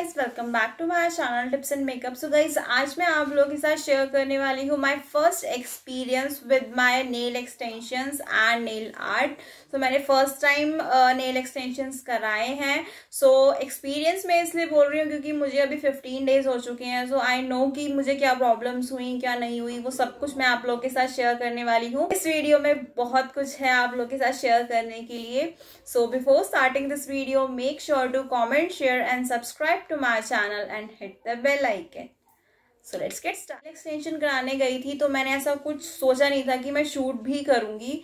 Guys welcome back to my channel tips and makeup so guys आज मैं आप लोगों के साथ शेयर करने वाली हूँ my first experience with my nail extensions and nail art so मैंने फर्स्ट टाइम नेल एक्सटेंशंस कराए हैं सो एक्सपीरियंस मैं इसलिए बोल रही हूँ क्योंकि मुझे अभी फिफ्टीन डेज हो चुके हैं सो आई नो कि मुझे क्या प्रॉब्लम्स हुई क्या नहीं हुई वो सब कुछ मैं आप लोग के साथ शेयर करने वाली हूँ इस वीडियो में बहुत कुछ है आप लोगों के साथ शेयर करने के लिए so before starting this video make sure to comment share and subscribe to my channel and hit the bell icon. So let's get started. Extension कराने गई थी तो मैंने ऐसा कुछ सोचा नहीं था कि मैं शूट भी करूँगी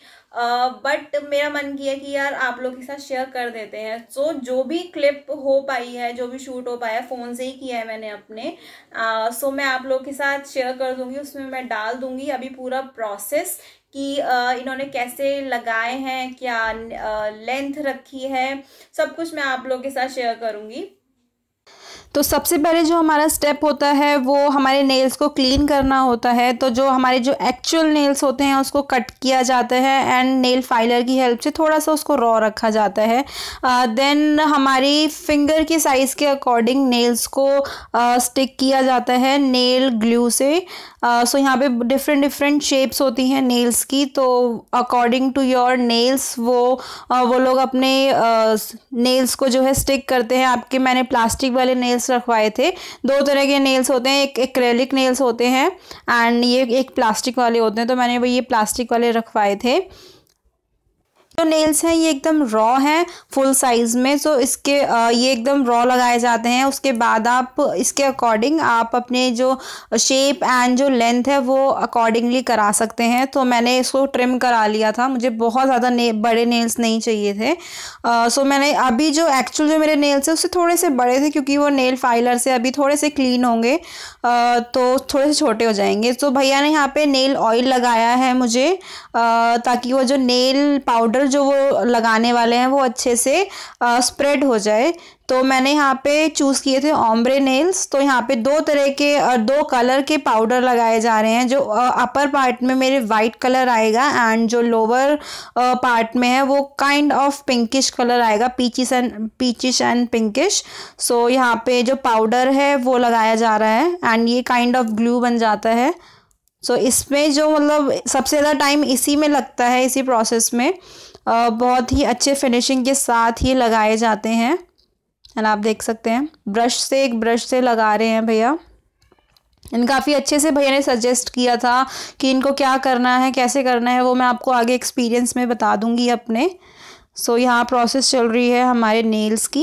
बट मेरा मन किया कि यार आप लोग के साथ शेयर कर देते हैं सो so, जो भी क्लिप हो पाई है जो भी शूट हो पाया फ़ोन से ही किया है मैंने अपने सो uh, so, मैं आप लोग के साथ शेयर कर दूँगी उसमें मैं डाल दूँगी अभी पूरा प्रोसेस कि इन्होंने कैसे लगाए हैं क्या लेंथ रखी है सब कुछ मैं आप लोग के साथ शेयर करूँगी तो सबसे पहले जो हमारा स्टेप होता है वो हमारे नेल्स को क्लीन करना होता है तो जो हमारे जो एक्चुअल नेल्स होते हैं उसको कट किया जाता है एंड नेल फाइलर की हेल्प से थोड़ा सा उसको रॉ रखा जाता है देन uh, हमारी फिंगर के साइज़ के अकॉर्डिंग नेल्स को स्टिक uh, किया जाता है नेल ग्लू से सो uh, so यहाँ पे डिफरेंट डिफरेंट शेप्स होती हैं नेल्स की तो अकॉर्डिंग टू योर नेल्स वो uh, वो लोग अपने नेल्स uh, को जो है स्टिक करते हैं आपके मैंने प्लास्टिक वाले नेल्स नेल्स रखवाए थे दो तरह के नेल्स होते हैं एक एक्रेलिक नेल्स होते हैं एंड ये एक प्लास्टिक वाले होते हैं तो मैंने ये प्लास्टिक वाले रखवाए थे जो नेल्स हैं ये एकदम रॉ हैं फुल साइज़ में सो इसके ये एकदम रॉ लगाए जाते हैं उसके बाद आप इसके अकॉर्डिंग आप अपने जो शेप एंड जो लेंथ है वो अकॉर्डिंगली करा सकते हैं तो मैंने इसको ट्रिम करा लिया था मुझे बहुत ज़्यादा ने, बड़े नेल्स नहीं चाहिए थे आ, सो मैंने अभी जो एक्चुअल जो मेरे नेल्स हैं उससे थोड़े से बड़े थे क्योंकि वो नेल फाइलर से अभी थोड़े से क्लीन होंगे तो थोड़े से छोटे हो जाएंगे तो भैया ने यहाँ पे नेल ऑयल लगाया है मुझे ताकि वो जो नेल पाउडर जो वो लगाने वाले हैं वो अच्छे से स्प्रेड हो जाए तो मैंने यहाँ पे चूज़ किए थे ऑम्ब्रे नेल्स तो यहाँ पे दो तरह के और दो कलर के पाउडर लगाए जा रहे हैं जो अपर पार्ट में मेरे वाइट कलर आएगा एंड जो लोअर पार्ट में है वो काइंड ऑफ पिंकिश कलर आएगा peachish and peachish and pinkish so यहाँ पे जो पाउडर है वो लगाया जा रहा है एंड ये काइंड ऑफ ग्लू बन जाता है सो so, इसमें जो मतलब सबसे ज़्यादा टाइम इसी में लगता है इसी प्रोसेस में बहुत ही अच्छे फिनिशिंग के साथ ही लगाए जाते हैं एंड आप देख सकते हैं ब्रश से एक ब्रश से लगा रहे हैं भैया इन काफ़ी अच्छे से भैया ने सजेस्ट किया था कि इनको क्या करना है कैसे करना है वो मैं आपको आगे एक्सपीरियंस में बता दूंगी अपने सो so, यहाँ प्रोसेस चल रही है हमारे नेल्स की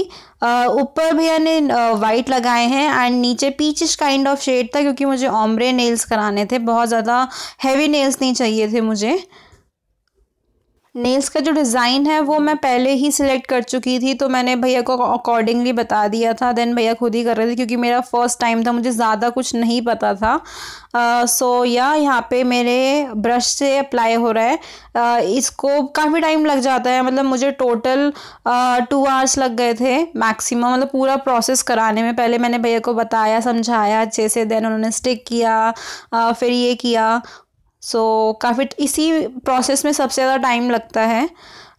ऊपर भैया ने वाइट लगाए हैं एंड नीचे पीचिश काइंड ऑफ शेड था क्योंकि मुझे ऑमरे नेल्स कराने थे बहुत ज़्यादा हैवी नेल्स नहीं चाहिए थे मुझे नेल्स का जो डिज़ाइन है वो मैं पहले ही सिलेक्ट कर चुकी थी तो मैंने भैया को अकॉर्डिंगली बता दिया था देन भैया खुद ही कर रहे थे क्योंकि मेरा फर्स्ट टाइम था मुझे ज़्यादा कुछ नहीं पता था सो या यहाँ पे मेरे ब्रश से अप्लाई हो रहा है uh, इसको काफ़ी टाइम लग जाता है मतलब मुझे टोटल टू आवर्स लग गए थे मैक्सिमम मतलब पूरा प्रोसेस कराने में पहले मैंने भैया को बताया समझाया अच्छे से देन उन्होंने स्टिक किया uh, फिर ये किया सो so, काफ़ी इसी प्रोसेस में सबसे ज़्यादा टाइम लगता है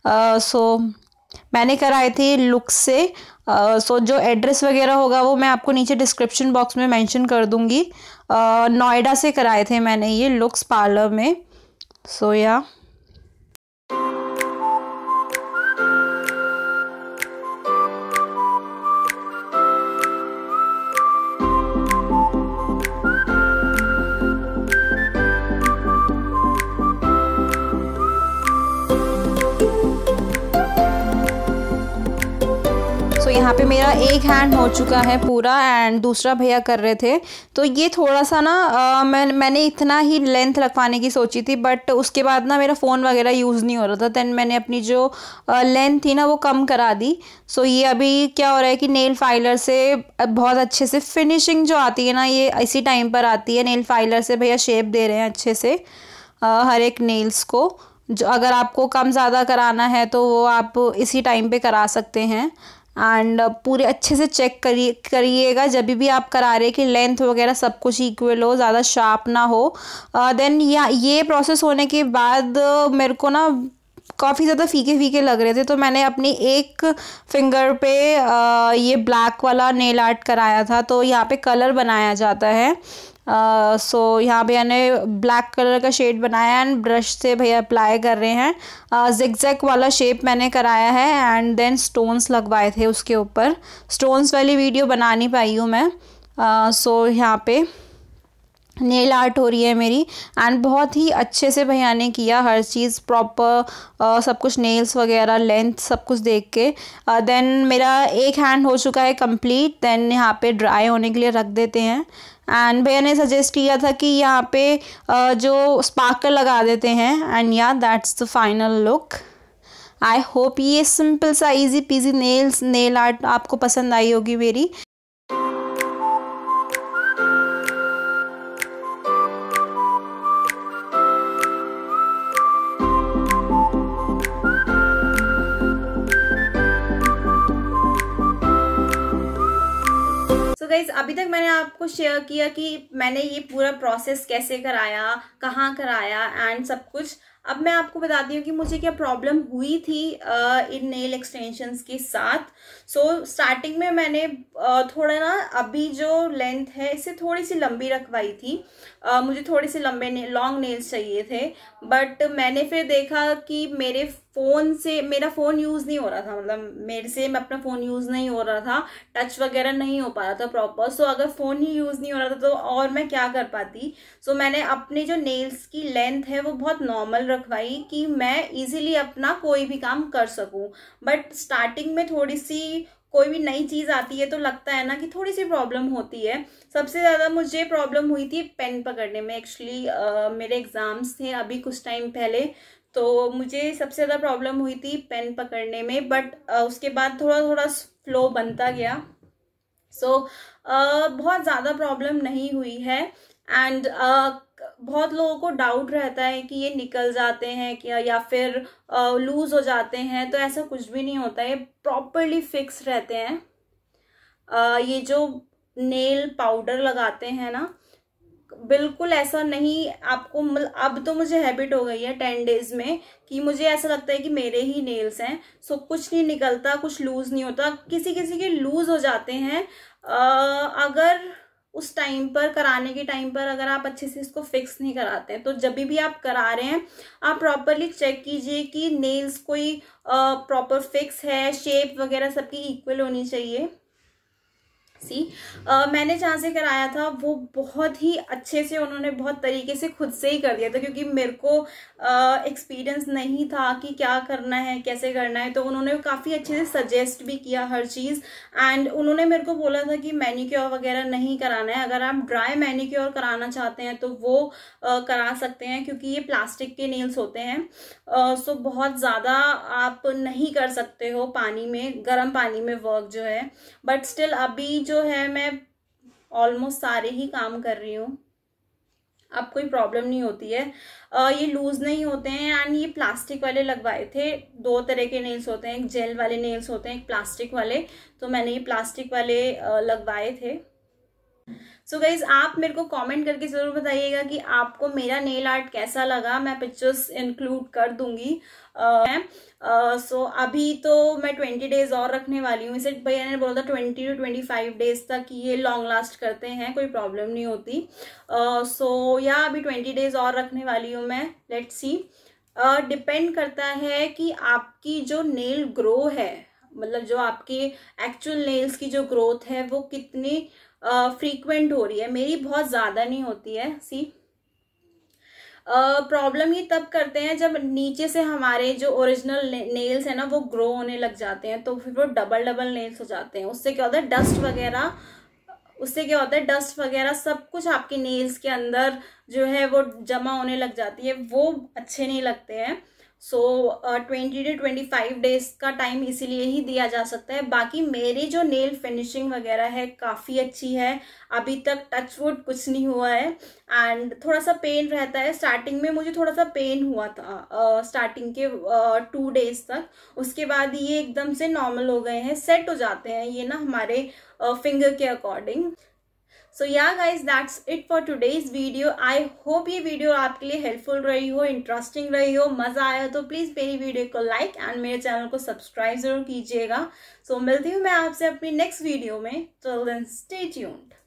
सो uh, so, मैंने कराए थे लुक्स से सो uh, so, जो एड्रेस वगैरह होगा वो मैं आपको नीचे डिस्क्रिप्शन बॉक्स में मेंशन कर दूँगी नोएडा uh, से कराए थे मैंने ये लुक्स पार्लर में सो so, या yeah. मेरा एक हैंड हो चुका है पूरा एंड दूसरा भैया कर रहे थे तो ये थोड़ा सा ना मैं मैंने इतना ही लेंथ रखवाने की सोची थी बट उसके बाद ना मेरा फ़ोन वगैरह यूज़ नहीं हो रहा था दैन मैंने अपनी जो लेंथ थी ना वो कम करा दी सो ये अभी क्या हो रहा है कि नेल फाइलर से बहुत अच्छे से फिनिशिंग जो आती है ना ये इसी टाइम पर आती है नेल फाइलर से भैया शेप दे रहे हैं अच्छे से आ, हर एक नेल्स को जो अगर आपको कम ज़्यादा कराना है तो वो आप इसी टाइम पे करा सकते हैं एंड uh, पूरे अच्छे से चेक करिए करिएगा जब भी आप करा रहे कि लेंथ वगैरह सब कुछ इक्वल हो ज़्यादा शार्प ना हो देन uh, या ये प्रोसेस होने के बाद uh, मेरे को ना काफ़ी ज़्यादा फीके फीके लग रहे थे तो मैंने अपनी एक फिंगर पे आ, ये ब्लैक वाला नेल आर्ट कराया था तो यहाँ पे कलर बनाया जाता है सो यहाँ भैया ने ब्लैक कलर का शेड बनाया एंड ब्रश से भैया अप्लाई कर रहे हैं uh, वाला शेप मैंने कराया है एंड देन स्टोन्स लगवाए थे उसके ऊपर स्टोन्स वाली वीडियो बना नहीं पाई हूँ मैं सो uh, so यहाँ पे नेल आर्ट हो रही है मेरी एंड बहुत ही अच्छे से भैया ने किया हर चीज़ प्रॉपर सब कुछ नेल्स वगैरह लेंथ सब कुछ देख के देन मेरा एक हैंड हो चुका है कंप्लीट देन यहाँ पे ड्राई होने के लिए रख देते हैं एंड भैया ने सजेस्ट किया था कि यहाँ पे uh, जो स्पार्कल लगा देते हैं एंड या that's the final look I hope ये सिंपल सा easy peasy nails nail art आपको पसंद आई होगी मेरी गाइज अभी तक मैंने आपको शेयर किया कि मैंने ये पूरा प्रोसेस कैसे कराया कहाँ कराया एंड सब कुछ अब मैं आपको बताती हूँ कि मुझे क्या प्रॉब्लम हुई थी इन नेल एक्सटेंशंस के साथ सो so, स्टार्टिंग में मैंने थोड़ा ना अभी जो लेंथ है इसे थोड़ी सी लंबी रखवाई थी आ, मुझे थोड़े से लंबे ने, लॉन्ग नेल्स चाहिए थे बट मैंने फिर देखा कि मेरे फ़ोन से मेरा फ़ोन यूज़ नहीं हो रहा था मतलब मेरे से मैं अपना फ़ोन यूज़ नहीं हो रहा था टच वगैरह नहीं हो पा रहा था प्रॉपर सो so, अगर फ़ोन ही यूज़ नहीं हो रहा था तो और मैं क्या कर पाती सो so, मैंने अपने जो नेल्स की लेंथ है वो बहुत नॉर्मल रखवाई कि मैं इजीली अपना कोई भी काम कर सकूं बट स्टार्टिंग में थोड़ी सी कोई भी नई चीज़ आती है तो लगता है ना कि थोड़ी सी प्रॉब्लम होती है सबसे ज़्यादा मुझे प्रॉब्लम हुई थी पेन पकड़ने में एक्चुअली uh, मेरे एग्ज़ाम्स थे अभी कुछ टाइम पहले तो मुझे सबसे ज़्यादा प्रॉब्लम हुई थी पेन पकड़ने में बट uh, उसके बाद थोड़ा थोड़ा फ्लो बनता गया सो so, uh, बहुत ज़्यादा प्रॉब्लम नहीं हुई है एंड uh, बहुत लोगों को डाउट रहता है कि ये निकल जाते हैं कि या फिर लूज हो जाते हैं तो ऐसा कुछ भी नहीं होता ये प्रॉपरली फिक्स रहते हैं आ, ये जो नेल पाउडर लगाते हैं ना बिल्कुल ऐसा नहीं आपको मतलब, अब तो मुझे हैबिट हो गई है टेन डेज में कि मुझे ऐसा लगता है कि मेरे ही नेल्स हैं सो कुछ नहीं निकलता कुछ लूज़ नहीं होता किसी किसी के लूज़ हो जाते हैं आ, अगर उस टाइम पर कराने के टाइम पर अगर आप अच्छे से इसको फिक्स नहीं कराते हैं तो जब भी आप करा रहे हैं आप प्रॉपरली चेक कीजिए कि नेल्स कोई प्रॉपर फिक्स है शेप वगैरह सबकी इक्वल होनी चाहिए सी uh, मैंने जहाँ से कराया था वो बहुत ही अच्छे से उन्होंने बहुत तरीके से खुद से ही कर दिया था क्योंकि मेरे को एक्सपीरियंस uh, नहीं था कि क्या करना है कैसे करना है तो उन्होंने काफ़ी अच्छे से सजेस्ट भी किया हर चीज़ एंड उन्होंने मेरे को बोला था कि मैनिक्योर वगैरह नहीं कराना है अगर आप ड्राई मैनिक्योर कराना चाहते हैं तो वो uh, करा सकते हैं क्योंकि ये प्लास्टिक के नेल्स होते हैं सो uh, so बहुत ज़्यादा आप नहीं कर सकते हो पानी में गर्म पानी में वर्क जो है बट स्टिल अभी जो जो है मैं ऑलमोस्ट सारे ही काम कर रही हूँ अब कोई प्रॉब्लम नहीं होती है आ, ये लूज़ नहीं होते हैं एंड ये प्लास्टिक वाले लगवाए थे दो तरह के नेल्स होते हैं एक जेल वाले नेल्स होते हैं एक प्लास्टिक वाले तो मैंने ये प्लास्टिक वाले लगवाए थे सो so गाइज आप मेरे को कमेंट करके ज़रूर बताइएगा कि आपको मेरा नेल आर्ट कैसा लगा मैं पिक्चर्स इंक्लूड कर दूंगी सो uh, so, अभी तो मैं ट्वेंटी डेज और रखने वाली हूँ इसे भैया ने बोला था twenty two twenty five days तक ये लॉन्ग लास्ट करते हैं कोई प्रॉब्लम नहीं होती सो uh, या so, या अभी ट्वेंटी डेज और रखने वाली हूँ मैं लेट सी डिपेंड करता है कि आपकी जो नेल ग्रो है मतलब जो आपके एक्चुअल नेल्स की जो ग्रोथ है वो कितनी फ्रीक्वेंट हो रही है मेरी बहुत ज़्यादा नहीं होती है सी प्रॉब्लम ये तब करते हैं जब नीचे से हमारे जो ओरिजिनल नेल्स हैं ना वो ग्रो होने लग जाते हैं तो फिर वो डबल डबल नेल्स हो जाते हैं उससे क्या होता है डस्ट वगैरह उससे क्या होता है डस्ट वगैरह सब कुछ आपके नेल्स के अंदर जो है वो जमा होने लग जाती है वो अच्छे नहीं लगते हैं so twenty two twenty five days का टाइम इसीलिए ही दिया जा सकता है बाकी मेरी जो नेल फिनिशिंग वगैरह है काफ़ी अच्छी है अभी तक टच वुड कुछ नहीं हुआ है एंड थोड़ा सा पेन रहता है स्टार्टिंग में मुझे थोड़ा सा पेन हुआ था स्टार्टिंग uh, के टू uh, डेज तक उसके बाद ये एकदम से नॉर्मल हो गए हैं सेट हो जाते हैं ये ना हमारे फिंगर uh, के according so yeah guys that's it for today's video I hope ये वीडियो आपके लिए हेल्पफुल रही हो इंटरेस्टिंग रही हो मजा आया तो प्लीज़ मेरी वीडियो को लाइक एंड मेरे चैनल को सब्सक्राइब जरूर कीजिएगा सो so, मिलती हूँ मैं आपसे अपनी नेक्स्ट वीडियो में देन स्टे ट्यून्ड